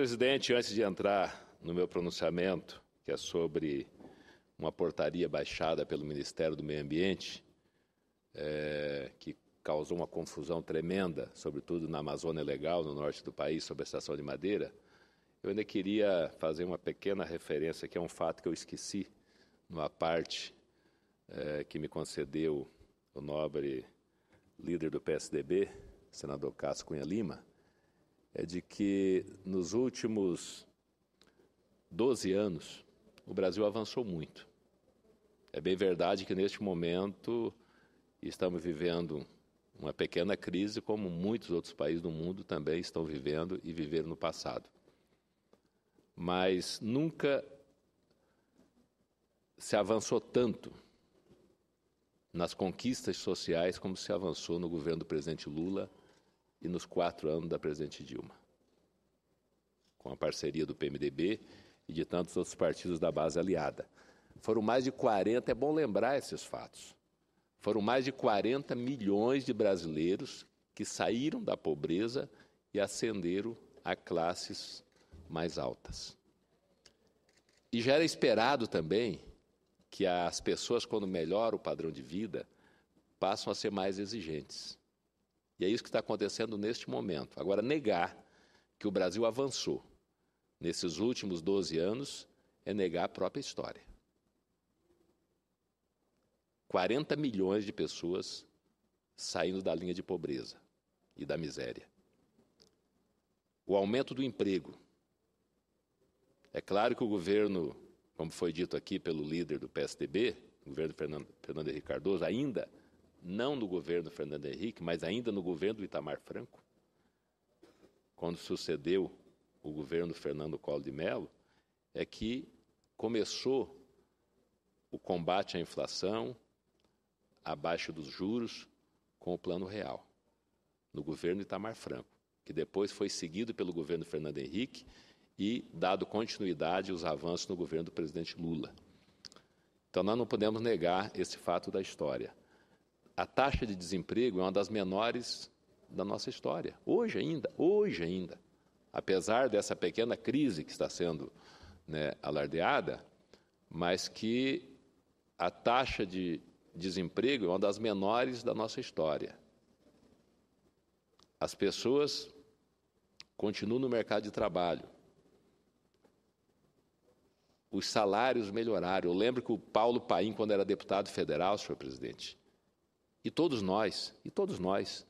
Presidente, antes de entrar no meu pronunciamento, que é sobre uma portaria baixada pelo Ministério do Meio Ambiente, é, que causou uma confusão tremenda, sobretudo na Amazônia Legal, no norte do país, sobre a estação de madeira, eu ainda queria fazer uma pequena referência, que é um fato que eu esqueci numa parte é, que me concedeu o nobre líder do PSDB, senador Cássio Cunha Lima, é de que nos últimos 12 anos o Brasil avançou muito. É bem verdade que neste momento estamos vivendo uma pequena crise, como muitos outros países do mundo também estão vivendo e viveram no passado. Mas nunca se avançou tanto nas conquistas sociais como se avançou no governo do presidente Lula e nos quatro anos da presidente Dilma, com a parceria do PMDB e de tantos outros partidos da base aliada. Foram mais de 40, é bom lembrar esses fatos. Foram mais de 40 milhões de brasileiros que saíram da pobreza e ascenderam a classes mais altas. E já era esperado também que as pessoas, quando melhoram o padrão de vida, passam a ser mais exigentes. E é isso que está acontecendo neste momento. Agora, negar que o Brasil avançou nesses últimos 12 anos é negar a própria história. 40 milhões de pessoas saindo da linha de pobreza e da miséria. O aumento do emprego. É claro que o governo, como foi dito aqui pelo líder do PSDB, o governo Fernando, Fernando Henrique Cardoso, ainda não no governo Fernando Henrique, mas ainda no governo do Itamar Franco, quando sucedeu o governo Fernando Collor de Mello, é que começou o combate à inflação, a baixa dos juros, com o Plano Real, no governo Itamar Franco, que depois foi seguido pelo governo Fernando Henrique e dado continuidade aos avanços no governo do presidente Lula. Então, nós não podemos negar esse fato da história a taxa de desemprego é uma das menores da nossa história. Hoje ainda, hoje ainda. Apesar dessa pequena crise que está sendo né, alardeada, mas que a taxa de desemprego é uma das menores da nossa história. As pessoas continuam no mercado de trabalho. Os salários melhoraram. Eu lembro que o Paulo Paim, quando era deputado federal, senhor presidente, e todos nós, e todos nós,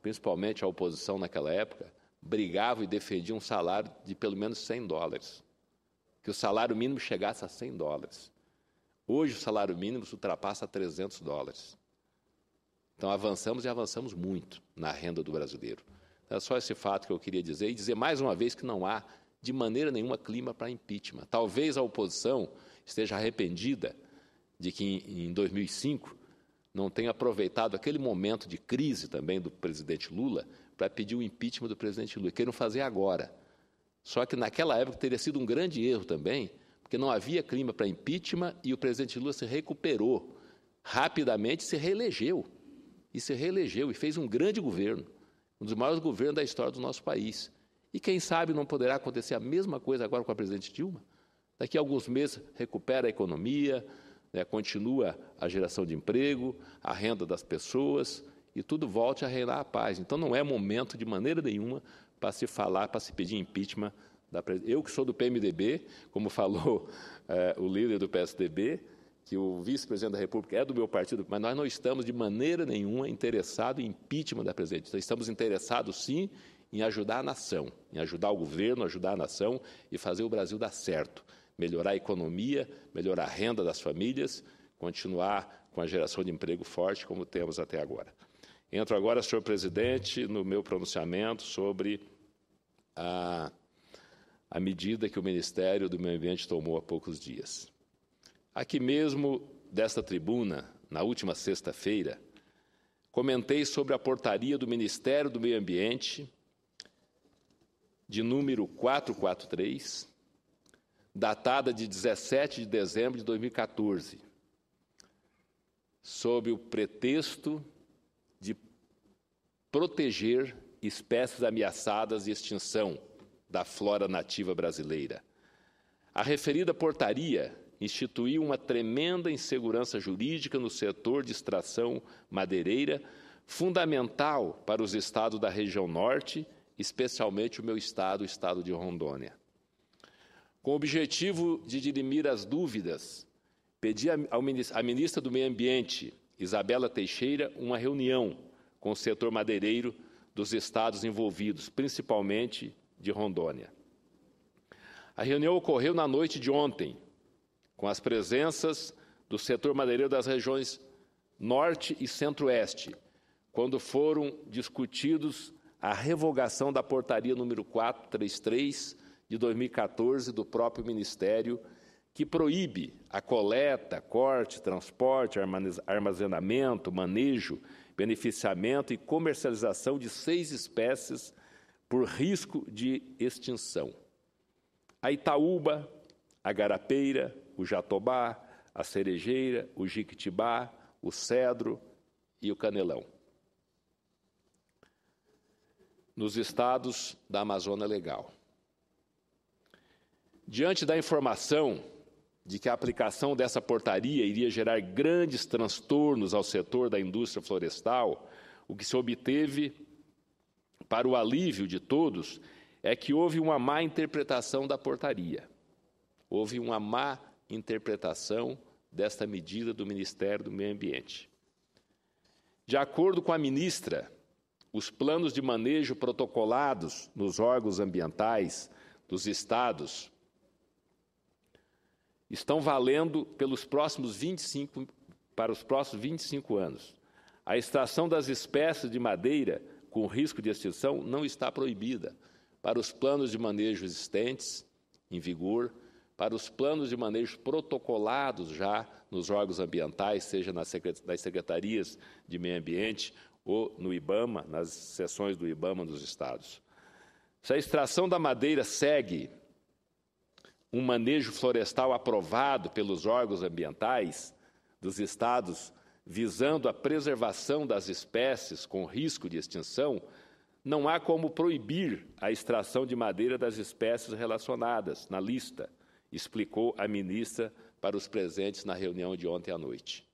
principalmente a oposição naquela época, brigavam e defendiam um salário de pelo menos 100 dólares. Que o salário mínimo chegasse a 100 dólares. Hoje o salário mínimo ultrapassa 300 dólares. Então avançamos e avançamos muito na renda do brasileiro. Então, é só esse fato que eu queria dizer e dizer mais uma vez que não há de maneira nenhuma clima para impeachment. Talvez a oposição esteja arrependida de que em 2005 não tenha aproveitado aquele momento de crise também do presidente Lula para pedir o impeachment do presidente Lula. Queiram fazer agora. Só que naquela época teria sido um grande erro também, porque não havia clima para impeachment e o presidente Lula se recuperou rapidamente, se reelegeu. E se reelegeu e fez um grande governo, um dos maiores governos da história do nosso país. E quem sabe não poderá acontecer a mesma coisa agora com a presidente Dilma? Daqui a alguns meses recupera a economia, né, continua a geração de emprego, a renda das pessoas e tudo volte a reinar a paz. Então não é momento de maneira nenhuma para se falar, para se pedir impeachment da presidência. Eu que sou do PMDB, como falou é, o líder do PSDB, que o vice-presidente da República é do meu partido, mas nós não estamos de maneira nenhuma interessados em impeachment da presidente. estamos interessados sim em ajudar a nação, em ajudar o governo, ajudar a nação e fazer o Brasil dar certo melhorar a economia, melhorar a renda das famílias, continuar com a geração de emprego forte como temos até agora. Entro agora, senhor presidente, no meu pronunciamento sobre a, a medida que o Ministério do Meio Ambiente tomou há poucos dias. Aqui mesmo, desta tribuna, na última sexta-feira, comentei sobre a portaria do Ministério do Meio Ambiente de número 443, datada de 17 de dezembro de 2014, sob o pretexto de proteger espécies ameaçadas de extinção da flora nativa brasileira. A referida portaria instituiu uma tremenda insegurança jurídica no setor de extração madeireira, fundamental para os estados da região norte, especialmente o meu estado, o estado de Rondônia. Com o objetivo de dirimir as dúvidas, pedi à ministra do Meio Ambiente, Isabela Teixeira, uma reunião com o setor madeireiro dos estados envolvidos, principalmente de Rondônia. A reunião ocorreu na noite de ontem, com as presenças do setor madeireiro das regiões Norte e Centro-Oeste, quando foram discutidos a revogação da portaria número 433 de 2014 do próprio Ministério, que proíbe a coleta, corte, transporte, armazenamento, manejo, beneficiamento e comercialização de seis espécies por risco de extinção. A Itaúba, a Garapeira, o Jatobá, a Cerejeira, o Jiquitibá, o Cedro e o Canelão. Nos estados da Amazônia Legal. Diante da informação de que a aplicação dessa portaria iria gerar grandes transtornos ao setor da indústria florestal, o que se obteve, para o alívio de todos, é que houve uma má interpretação da portaria. Houve uma má interpretação desta medida do Ministério do Meio Ambiente. De acordo com a ministra, os planos de manejo protocolados nos órgãos ambientais dos estados estão valendo pelos próximos 25, para os próximos 25 anos. A extração das espécies de madeira com risco de extinção não está proibida para os planos de manejo existentes, em vigor, para os planos de manejo protocolados já nos órgãos ambientais, seja nas secretarias de meio ambiente ou no IBAMA, nas seções do IBAMA dos estados. Se a extração da madeira segue um manejo florestal aprovado pelos órgãos ambientais dos estados, visando a preservação das espécies com risco de extinção, não há como proibir a extração de madeira das espécies relacionadas na lista, explicou a ministra para os presentes na reunião de ontem à noite,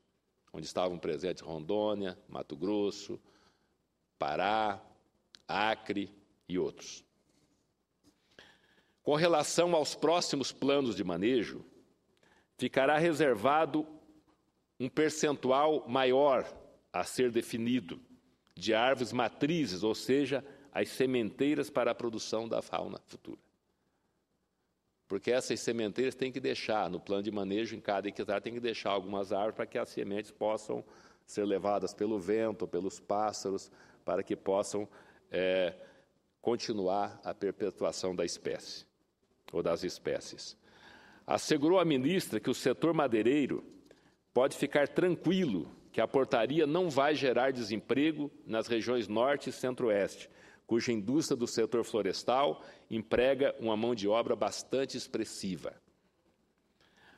onde estavam presentes Rondônia, Mato Grosso, Pará, Acre e outros. Com relação aos próximos planos de manejo, ficará reservado um percentual maior a ser definido de árvores matrizes, ou seja, as sementeiras para a produção da fauna futura. Porque essas sementeiras têm que deixar, no plano de manejo, em cada hectare, tem que deixar algumas árvores para que as sementes possam ser levadas pelo vento, pelos pássaros, para que possam é, continuar a perpetuação da espécie ou das espécies. Assegurou a ministra que o setor madeireiro pode ficar tranquilo que a portaria não vai gerar desemprego nas regiões norte e centro-oeste, cuja indústria do setor florestal emprega uma mão de obra bastante expressiva.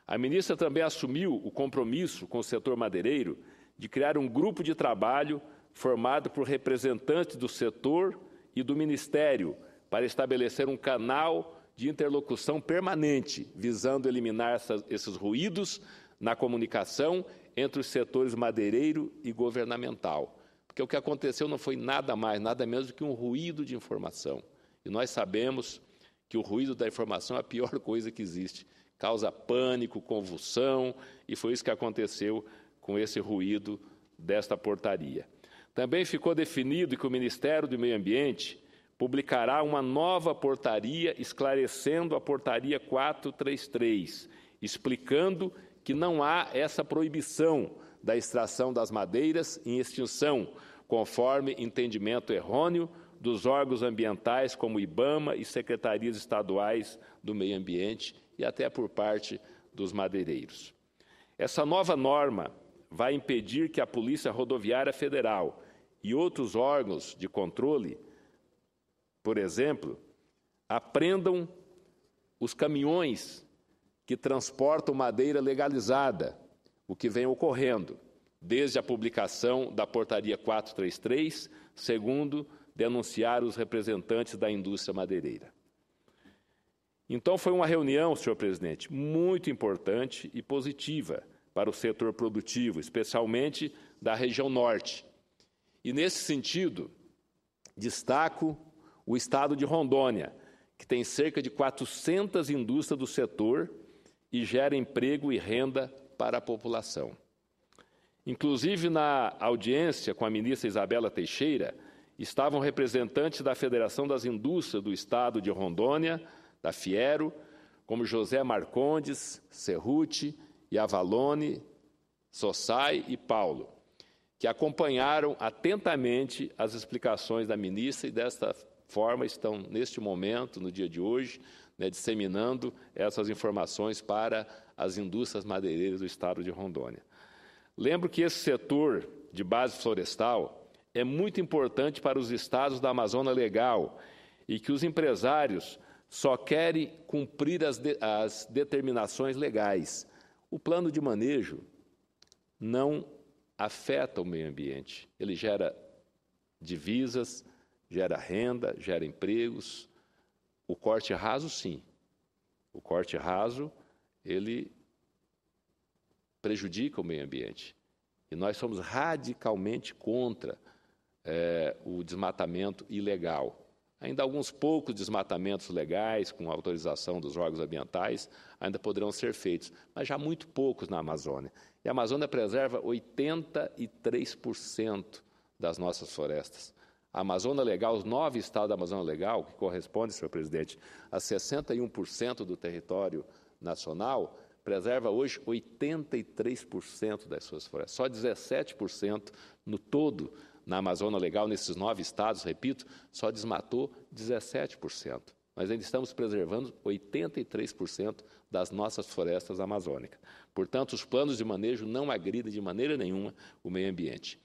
A ministra também assumiu o compromisso com o setor madeireiro de criar um grupo de trabalho formado por representantes do setor e do Ministério para estabelecer um canal de interlocução permanente, visando eliminar esses ruídos na comunicação entre os setores madeireiro e governamental. Porque o que aconteceu não foi nada mais, nada menos do que um ruído de informação. E nós sabemos que o ruído da informação é a pior coisa que existe. Causa pânico, convulsão, e foi isso que aconteceu com esse ruído desta portaria. Também ficou definido que o Ministério do Meio Ambiente publicará uma nova portaria esclarecendo a portaria 433, explicando que não há essa proibição da extração das madeiras em extinção, conforme entendimento errôneo dos órgãos ambientais como IBAMA e secretarias estaduais do meio ambiente e até por parte dos madeireiros. Essa nova norma vai impedir que a Polícia Rodoviária Federal e outros órgãos de controle por exemplo, aprendam os caminhões que transportam madeira legalizada, o que vem ocorrendo desde a publicação da Portaria 433, segundo denunciar os representantes da indústria madeireira. Então, foi uma reunião, senhor presidente, muito importante e positiva para o setor produtivo, especialmente da região norte. E, nesse sentido, destaco o estado de Rondônia, que tem cerca de 400 indústrias do setor e gera emprego e renda para a população. Inclusive, na audiência com a ministra Isabela Teixeira, estavam representantes da Federação das Indústrias do Estado de Rondônia, da Fiero, como José Marcondes, Serruti, Avalone, Sossai e Paulo que acompanharam atentamente as explicações da ministra e, desta forma, estão, neste momento, no dia de hoje, né, disseminando essas informações para as indústrias madeireiras do estado de Rondônia. Lembro que esse setor de base florestal é muito importante para os estados da Amazônia Legal e que os empresários só querem cumprir as, de, as determinações legais. O plano de manejo não afeta o meio ambiente. Ele gera divisas, gera renda, gera empregos. O corte raso, sim. O corte raso, ele prejudica o meio ambiente. E nós somos radicalmente contra é, o desmatamento ilegal. Ainda alguns poucos desmatamentos legais, com autorização dos órgãos ambientais, ainda poderão ser feitos, mas já muito poucos na Amazônia. E a Amazônia preserva 83% das nossas florestas. A Amazônia Legal, os nove estados da Amazônia Legal, que corresponde, senhor presidente, a 61% do território nacional, preserva hoje 83% das suas florestas. Só 17% no todo na Amazônia Legal, nesses nove estados, repito, só desmatou 17%. Nós ainda estamos preservando 83% das nossas florestas amazônicas. Portanto, os planos de manejo não agridem de maneira nenhuma o meio ambiente.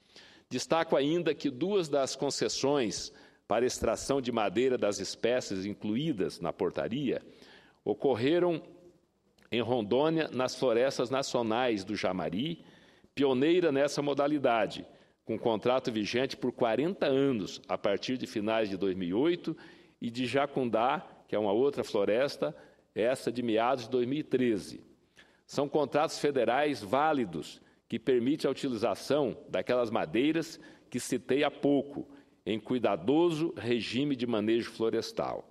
Destaco ainda que duas das concessões para extração de madeira das espécies incluídas na portaria ocorreram em Rondônia, nas florestas nacionais do Jamari, pioneira nessa modalidade com contrato vigente por 40 anos, a partir de finais de 2008, e de Jacundá, que é uma outra floresta, essa de meados de 2013. São contratos federais válidos, que permitem a utilização daquelas madeiras que citei há pouco, em cuidadoso regime de manejo florestal.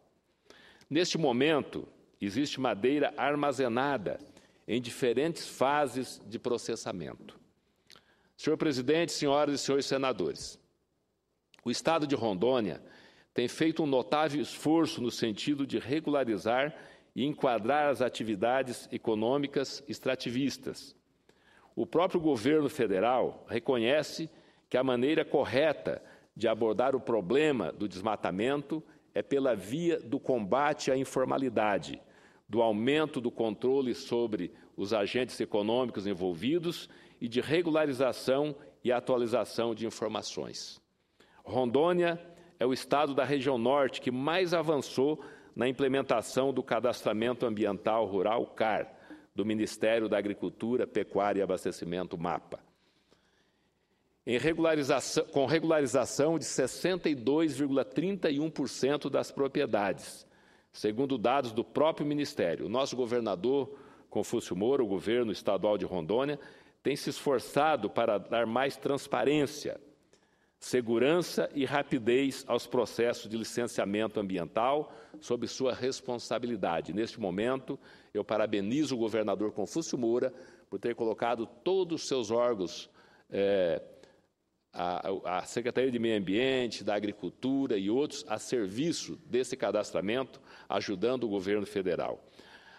Neste momento, existe madeira armazenada em diferentes fases de processamento. Senhor presidente, senhoras e senhores senadores, o Estado de Rondônia tem feito um notável esforço no sentido de regularizar e enquadrar as atividades econômicas extrativistas. O próprio governo federal reconhece que a maneira correta de abordar o problema do desmatamento é pela via do combate à informalidade, do aumento do controle sobre os agentes econômicos envolvidos e de regularização e atualização de informações. Rondônia é o estado da região norte que mais avançou na implementação do cadastramento ambiental rural CAR, do Ministério da Agricultura, Pecuária e Abastecimento MAPA. Regularização, com regularização de 62,31% das propriedades, segundo dados do próprio Ministério. O nosso governador, Confúcio Moura, o governo estadual de Rondônia, tem se esforçado para dar mais transparência, segurança e rapidez aos processos de licenciamento ambiental sob sua responsabilidade. Neste momento, eu parabenizo o governador Confúcio Moura por ter colocado todos os seus órgãos, é, a, a Secretaria de Meio Ambiente, da Agricultura e outros, a serviço desse cadastramento, ajudando o governo federal.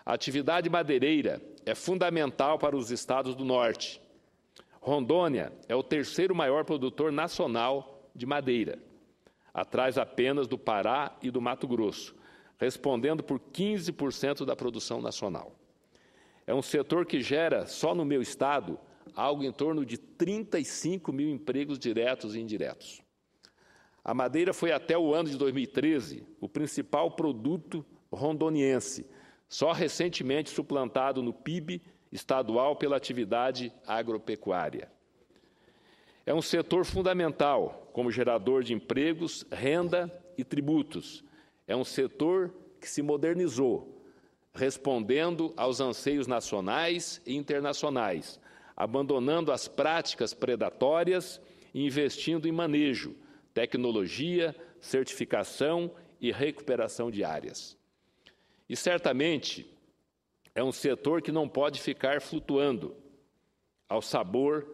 A atividade madeireira é fundamental para os estados do norte. Rondônia é o terceiro maior produtor nacional de madeira, atrás apenas do Pará e do Mato Grosso, respondendo por 15% da produção nacional. É um setor que gera, só no meu estado, algo em torno de 35 mil empregos diretos e indiretos. A madeira foi até o ano de 2013 o principal produto rondoniense, só recentemente suplantado no PIB estadual pela atividade agropecuária. É um setor fundamental como gerador de empregos, renda e tributos. É um setor que se modernizou, respondendo aos anseios nacionais e internacionais, abandonando as práticas predatórias e investindo em manejo, tecnologia, certificação e recuperação de áreas. E certamente é um setor que não pode ficar flutuando ao sabor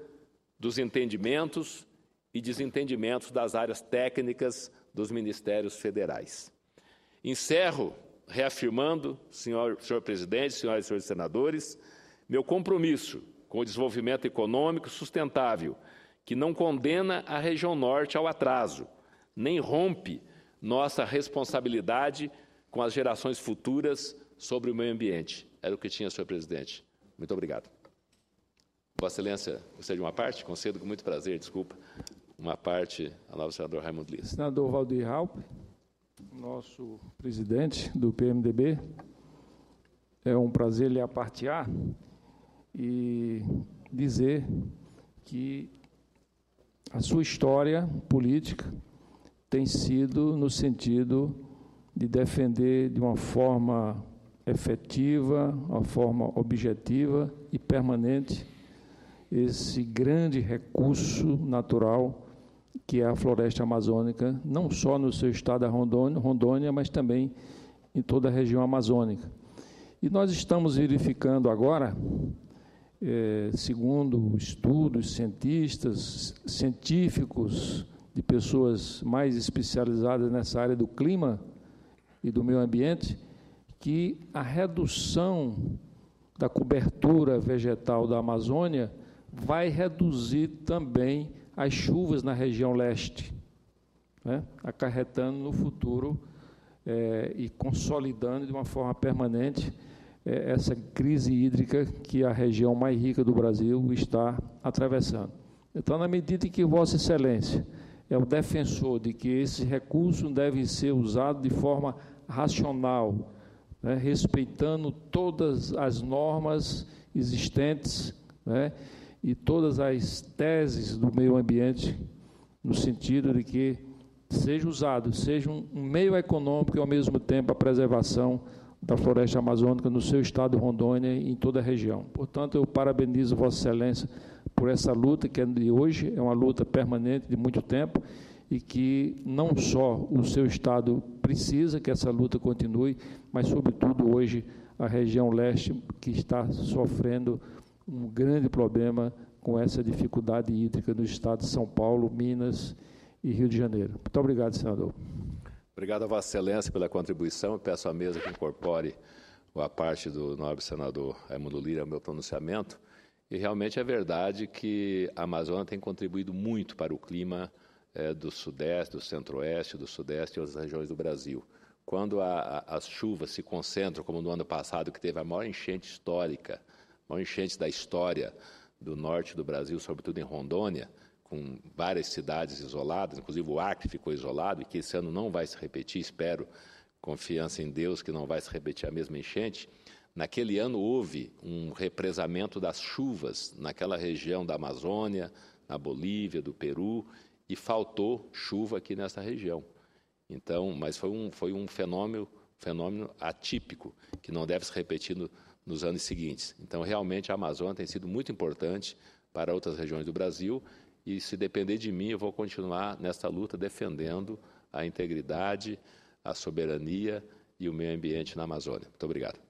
dos entendimentos e desentendimentos das áreas técnicas dos ministérios federais. Encerro reafirmando, senhor, senhor presidente, senhoras e senhores senadores, meu compromisso com o desenvolvimento econômico sustentável, que não condena a região norte ao atraso, nem rompe nossa responsabilidade com as gerações futuras sobre o meio ambiente. Era o que tinha, senhor presidente. Muito obrigado. Vossa Excelência, gostaria de uma parte? Concedo com muito prazer, desculpa. Uma parte ao novo senador Raimundo Lins Senador Valdir Halpe, nosso presidente do PMDB. É um prazer lhe apartear e dizer que a sua história política tem sido no sentido de defender de uma forma efetiva, uma forma objetiva e permanente esse grande recurso natural que é a floresta amazônica, não só no seu estado da Rondônia, Rondônia, mas também em toda a região amazônica. E nós estamos verificando agora, é, segundo estudos, cientistas, científicos, de pessoas mais especializadas nessa área do clima, e do meio ambiente, que a redução da cobertura vegetal da Amazônia vai reduzir também as chuvas na região leste, né? acarretando no futuro é, e consolidando de uma forma permanente é, essa crise hídrica que a região mais rica do Brasil está atravessando. Então, na medida em que Vossa Excelência é o defensor de que esses recursos devem ser usados de forma racional, né, respeitando todas as normas existentes né, e todas as teses do meio ambiente, no sentido de que seja usado, seja um meio econômico e, ao mesmo tempo, a preservação da floresta amazônica no seu estado, Rondônia e em toda a região. Portanto, eu parabenizo Vossa Excelência por essa luta que é de hoje, é uma luta permanente de muito tempo e que não só o seu estado precisa que essa luta continue, mas sobretudo hoje a região leste que está sofrendo um grande problema com essa dificuldade hídrica do estado de São Paulo, Minas e Rio de Janeiro. Muito obrigado, senador. Obrigado a Vossa Excelência pela contribuição. peço à mesa que incorpore a parte do nobre senador Raimundo Lira ao meu pronunciamento. E realmente é verdade que a Amazônia tem contribuído muito para o clima é, do Sudeste, do Centro-Oeste, do Sudeste e outras regiões do Brasil. Quando a, a, as chuvas se concentram, como no ano passado, que teve a maior enchente histórica, a maior enchente da história do norte do Brasil, sobretudo em Rondônia, com várias cidades isoladas, inclusive o Acre ficou isolado, e que esse ano não vai se repetir, espero, confiança em Deus que não vai se repetir a mesma enchente. Naquele ano houve um represamento das chuvas naquela região da Amazônia, na Bolívia, do Peru, e faltou chuva aqui nessa região. Então, mas foi um, foi um fenômeno, fenômeno atípico, que não deve se repetir no, nos anos seguintes. Então, realmente, a Amazônia tem sido muito importante para outras regiões do Brasil, e se depender de mim, eu vou continuar nesta luta defendendo a integridade, a soberania e o meio ambiente na Amazônia. Muito obrigado.